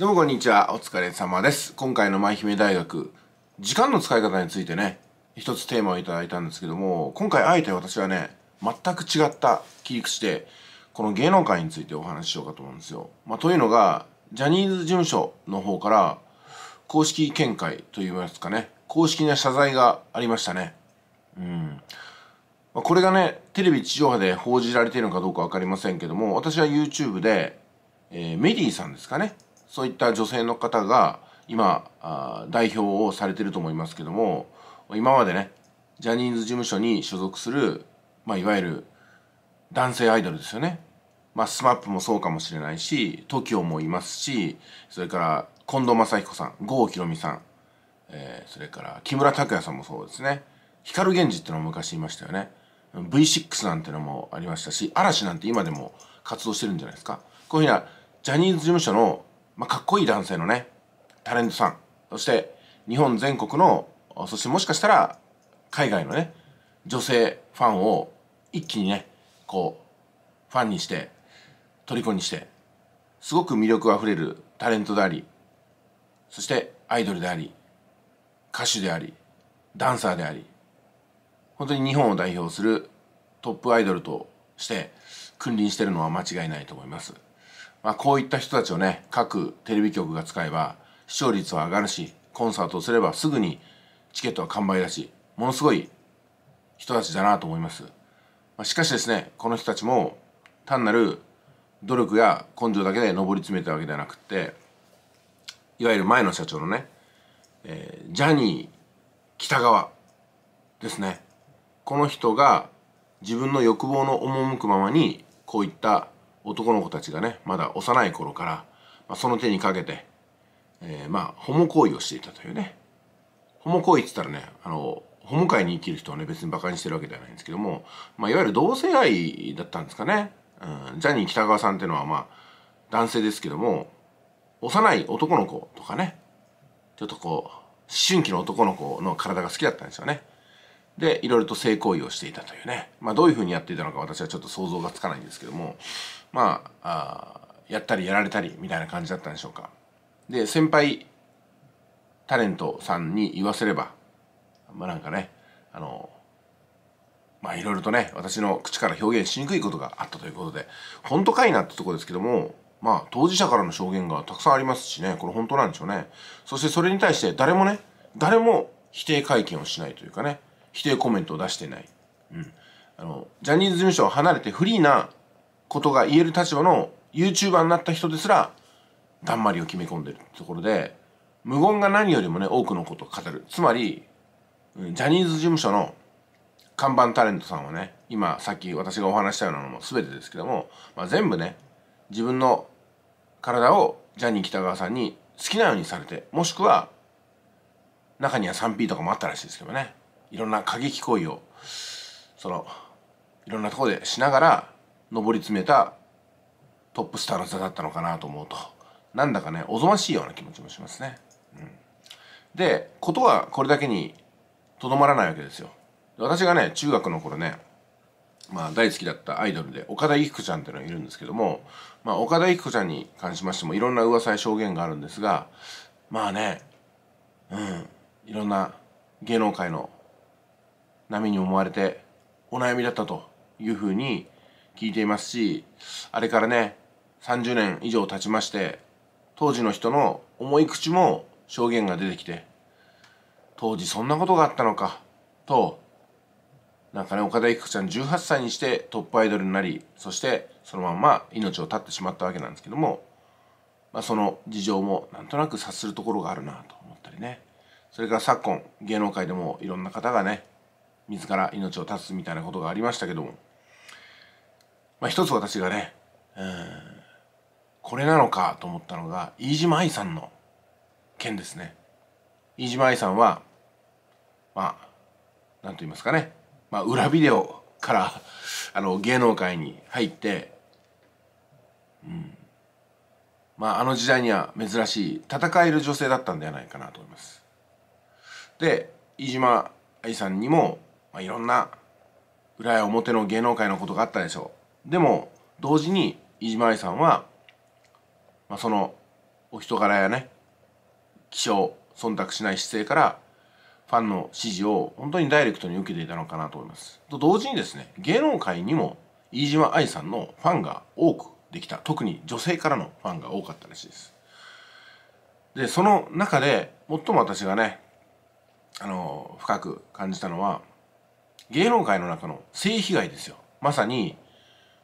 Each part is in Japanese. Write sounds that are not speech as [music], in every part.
どうもこんにちは。お疲れ様です。今回の舞姫大学、時間の使い方についてね、一つテーマをいただいたんですけども、今回あえて私はね、全く違った切り口で、この芸能界についてお話ししようかと思うんですよ。まあ、というのが、ジャニーズ事務所の方から、公式見解といいますかね、公式な謝罪がありましたね。うん。まあ、これがね、テレビ地上波で報じられているのかどうかわかりませんけども、私は YouTube で、えー、メディーさんですかね。そういった女性の方が今あ代表をされてると思いますけども今までねジャニーズ事務所に所属する、まあ、いわゆる男性アイドルですよね。まあ、スマップもそうかもしれないし TOKIO もいますしそれから近藤真彦さん郷ひろみさん、えー、それから木村拓哉さんもそうですね光源氏ってのも昔いましたよね V6 なんてのもありましたし嵐なんて今でも活動してるんじゃないですかこういうふうなジャニーズ事務所のまあ、かっこいい男性のね、タレントさん、そして日本全国の、そしてもしかしたら海外のね、女性ファンを一気にね、こう、ファンにして、虜にして、すごく魅力あふれるタレントであり、そしてアイドルであり、歌手であり、ダンサーであり、本当に日本を代表するトップアイドルとして君臨してるのは間違いないと思います。まあ、こういった人たちをね各テレビ局が使えば視聴率は上がるしコンサートをすればすぐにチケットは完売だしものすごい人たちだなと思います、まあ、しかしですねこの人たちも単なる努力や根性だけで上り詰めたわけではなくていわゆる前の社長のね、えー、ジャニー北川ですねこの人が自分の欲望の赴くままにこういった男の子たちがねまだ幼い頃から、まあ、その手にかけて、えー、まあホモ行為をしていたというねホモ行為って言ったらねあのホモ界に生きる人はね別にバカにしてるわけではないんですけども、まあ、いわゆる同性愛だったんですかね、うん、ジャニー北川さんっていうのはまあ男性ですけども幼い男の子とかねちょっとこう思春期の男の子の体が好きだったんですよね。で、いろいろと性行為をしていたというね。まあ、どういうふうにやっていたのか私はちょっと想像がつかないんですけども、まあ、あやったりやられたりみたいな感じだったんでしょうか。で、先輩タレントさんに言わせれば、まあなんかね、あの、まあいろいろとね、私の口から表現しにくいことがあったということで、本当かいなってとこですけども、まあ当事者からの証言がたくさんありますしね、これ本当なんでしょうね。そしてそれに対して誰もね、誰も否定会見をしないというかね、否定コメントを出してない、うん、あのジャニーズ事務所を離れてフリーなことが言える立場の YouTuber になった人ですらだんまりを決め込んでるところで無言が何よりもね多くのことを語るつまりジャニーズ事務所の看板タレントさんはね今さっき私がお話したようなのも全てですけども、まあ、全部ね自分の体をジャニー喜多川さんに好きなようにされてもしくは中には 3P とかもあったらしいですけどねいろんな過激行為をそのいろんなところでしながら上り詰めたトップスターの座だったのかなと思うとなんだかねおぞましいような気持ちもしますね。うん、でことはこれだけにとどまらないわけですよ。私がね中学の頃ねまあ大好きだったアイドルで岡田育子ちゃんっていうのがいるんですけども、まあ、岡田育子ちゃんに関しましてもいろんな噂や証言があるんですがまあねうんいろんな芸能界の波に思われてお悩みだったというふうに聞いていますし、あれからね、30年以上経ちまして、当時の人の思い口も証言が出てきて、当時そんなことがあったのか、と、なんかね、岡田育ちゃん18歳にしてトップアイドルになり、そしてそのまんま命を絶ってしまったわけなんですけども、まあ、その事情もなんとなく察するところがあるなと思ったりね。それから昨今、芸能界でもいろんな方がね、自ら命を絶つみたいなことがありましたけども、まあ、一つ私がね、これなのかと思ったのが飯島愛さんの件ですね飯島愛さんはまあ何と言いますかね、まあ、裏ビデオから [laughs] あの芸能界に入って、うん、まああの時代には珍しい戦える女性だったんではないかなと思います。で飯島愛さんにもまあ、いろんな裏や表の芸能界のことがあったでしょうでも同時に飯島愛さんは、まあ、そのお人柄やね気象忖度しない姿勢からファンの支持を本当にダイレクトに受けていたのかなと思いますと同時にですね芸能界にも飯島愛さんのファンが多くできた特に女性からのファンが多かったらしいですでその中で最も私がねあの深く感じたのは芸能界の中の性被害ですよまさに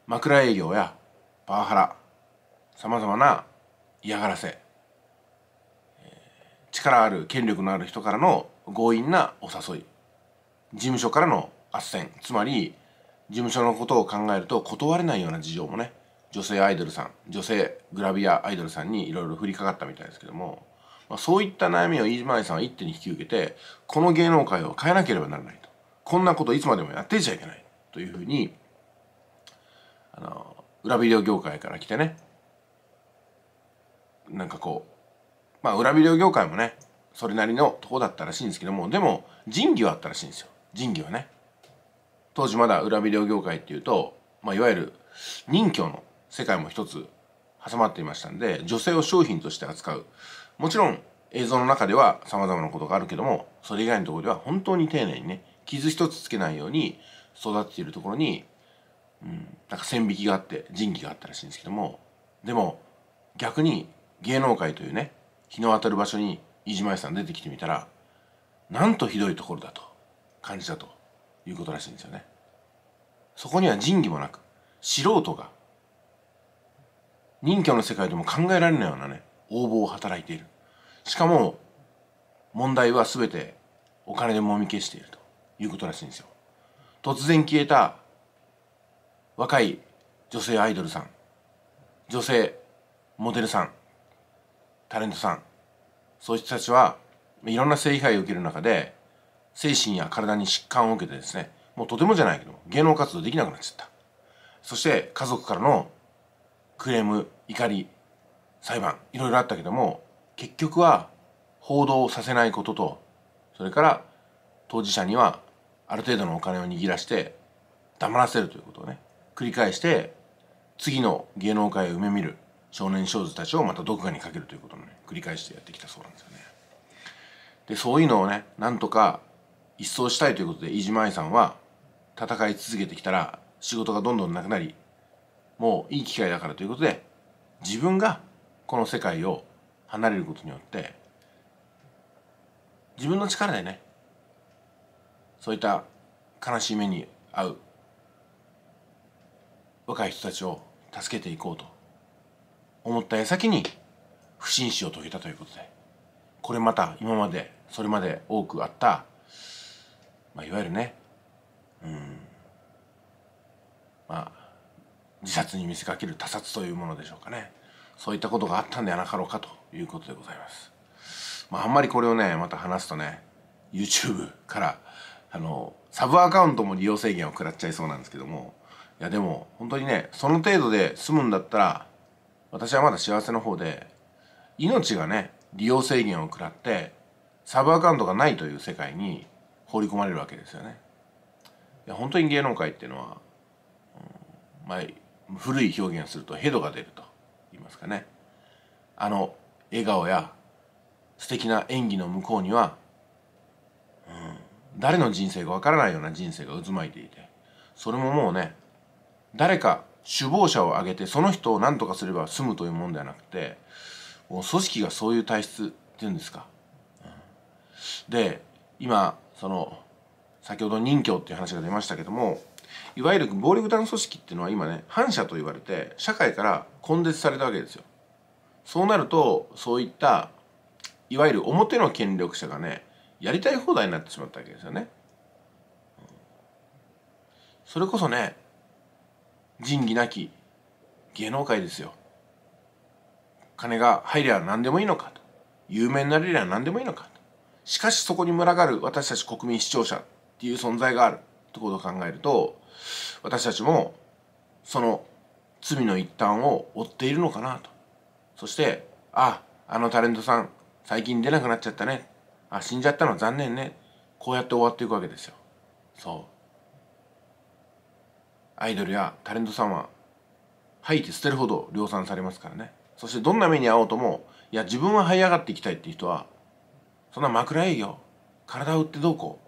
枕営業やパワハラさまざまな嫌がらせ力ある権力のある人からの強引なお誘い事務所からの斡旋つまり事務所のことを考えると断れないような事情もね女性アイドルさん女性グラビアアイドルさんにいろいろ降りかかったみたいですけども、まあ、そういった悩みを飯島愛さんは一手に引き受けてこの芸能界を変えなければならないと。こんなこといつまでもやってちゃいけないというふうにあの裏ビデオ業界から来てねなんかこうまあ裏ビデオ業界もねそれなりのとこだったらしいんですけどもでも仁義はあったらしいんですよ仁義はね当時まだ裏ビデオ業界っていうと、まあ、いわゆる任教の世界も一つ挟まっていましたんで女性を商品として扱うもちろん映像の中では様々なことがあるけどもそれ以外のところでは本当に丁寧にね傷一つつけないように育てているところに、うん、なんか線引きがあって仁義があったらしいんですけどもでも逆に芸能界というね日の当たる場所に飯島屋さん出てきてみたらなんとひどいところだと感じたということらしいんですよね。そこには仁義もなく素人が任侠の世界でも考えられないようなね横暴を働いているしかも問題は全てお金でもみ消していると。いうことらしいんですよ突然消えた若い女性アイドルさん女性モデルさんタレントさんそういう人たちはいろんな性被害を受ける中で精神や体に疾患を受けてですねもうとてもじゃないけど芸能活動できなくなっちゃったそして家族からのクレーム怒り裁判いろいろあったけども結局は報道させないこととそれから当事者にはある程度のお金を握らして黙らせるということをね繰り返して次の芸能界を埋め見る少年少女たちをまたどこかにかけるということをね繰り返してやってきたそうなんですよね。でそういうのをねなんとか一掃したいということで飯島愛さんは戦い続けてきたら仕事がどんどんなくなりもういい機会だからということで自分がこの世界を離れることによって自分の力でねそういった悲しい目に遭う若い人たちを助けていこうと思った矢先に不審死を遂げたということでこれまた今までそれまで多くあった、まあ、いわゆるねうんまあ自殺に見せかける他殺というものでしょうかねそういったことがあったんではなかろうかということでございます。まあ、あんまりこれをねまた話すとね YouTube からあのサブアカウントも利用制限を食らっちゃいそうなんですけどもいやでも本当にねその程度で済むんだったら私はまだ幸せの方で命がね利用制限を食らってサブアカウントがないという世界に放り込まれるわけですよね。いや本当に芸能界っていうのは、うん、まあ、古い表現するとヘドが出ると言いますかね。あの笑顔や素敵な演技の向こうには誰の人生かわからないような人生が渦巻いていてそれももうね誰か首謀者を挙げてその人を何とかすれば済むというもんではなくてもう組織がそういう体質っていうんですか。で今その先ほど任教っていう話が出ましたけどもいわゆる暴力団組織っていうのは今ね反社と言われて社会から根絶されたわけですよ。そうなるとそういったいわゆる表の権力者がねやりたい放題になってしまったわけですよね。それこそね仁義なき芸能界ですよ。金が入りゃ何でもいいのかと。有名になれりゃ何でもいいのかと。しかしそこに群がる私たち国民視聴者っていう存在があるってことを考えると、私たちもその罪の一端を追っているのかなと。そして、あ、あのタレントさん、最近出なくなっちゃったね。あ死んじゃったの残念ねこうやって終わっていくわけですよそうアイドルやタレントさんは吐いて捨てるほど量産されますからねそしてどんな目に遭おうともいや自分は這い上がっていきたいっていう人はそんな枕営業体を売ってどうこう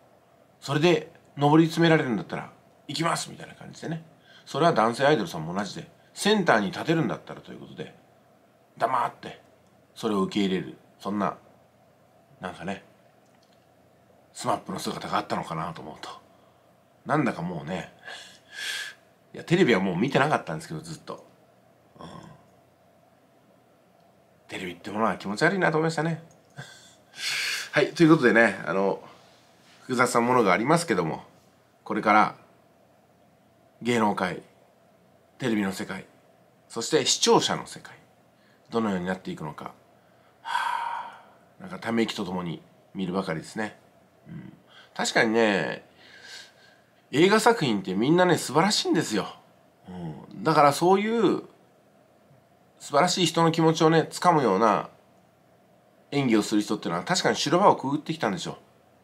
それで上り詰められるんだったら行きますみたいな感じでねそれは男性アイドルさんも同じでセンターに立てるんだったらということで黙ってそれを受け入れるそんななんかね SMAP の姿があったのかなと思うとなんだかもうねいやテレビはもう見てなかったんですけどずっと、うん、テレビってものは気持ち悪いなと思いましたね [laughs] はいということでねあの複雑なものがありますけどもこれから芸能界テレビの世界そして視聴者の世界どのようになっていくのかはあなんかため息とともに見るばかりですね。確かにね映画作品ってみんなね素晴らしいんですよ、うん、だからそういう素晴らしい人の気持ちをね掴むような演技をする人っていうのは確かに白場をくぐってきたんでしょ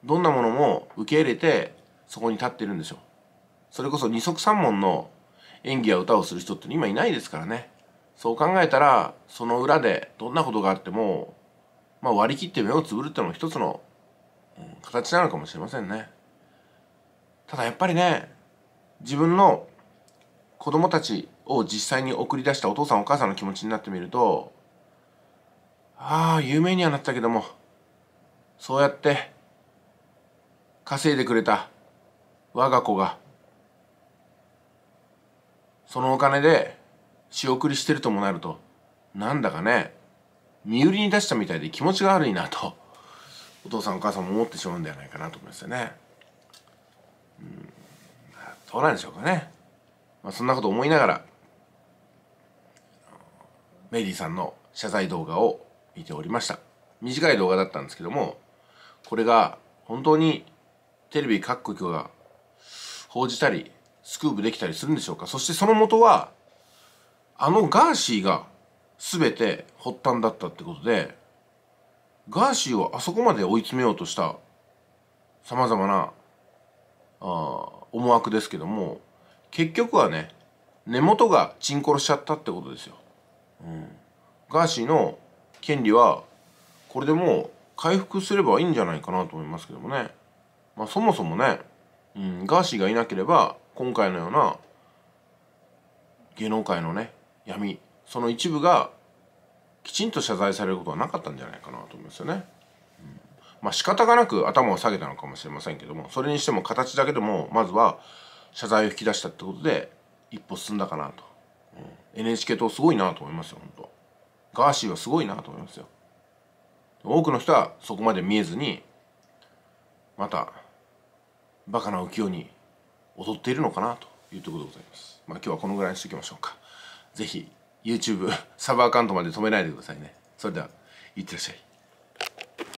どんなものも受け入れてそこに立ってるんでしょそれこそ二足三門の演技や歌をする人って今いないですからねそう考えたらその裏でどんなことがあっても、まあ、割り切って目をつぶるっていうのも一つの形なのかもしれませんねただやっぱりね自分の子供たちを実際に送り出したお父さんお母さんの気持ちになってみるとああ有名にはなったけどもそうやって稼いでくれた我が子がそのお金で仕送りしてるともなるとなんだかね身売りに出したみたいで気持ちが悪いなと。お父さんお母さんも思ってしまうんではないかなと思いますよね。うん、どうなんでしょうかね。まあ、そんなこと思いながらメイリーさんの謝罪動画を見ておりました。短い動画だったんですけどもこれが本当にテレビ各局が報じたりスクープできたりするんでしょうかそしてその元はあのガーシーが全て発端だったってことでガーシーをあそこまで追い詰めようとしたさまざまなあ思惑ですけども結局はね根元がチンコロしちゃったってことですよ。うん、ガーシーの権利はこれでもう回復すればいいんじゃないかなと思いますけどもね。まあそもそもね、うん、ガーシーがいなければ今回のような芸能界のね闇その一部がきちんと謝罪されることはなかったんじゃないかなと思いますよね。まあ仕方がなく頭を下げたのかもしれませんけどもそれにしても形だけでもまずは謝罪を引き出したってことで一歩進んだかなと、うん、NHK 党すごいなと思いますよ本当ガーシーはすごいなと思いますよ多くの人はそこまで見えずにまたバカな浮世に踊っているのかなというところでございますまあ今日はこのぐらいにしておきましょうか是非 YouTube サブアカウントまで止めないでくださいねそれではいってらっしゃい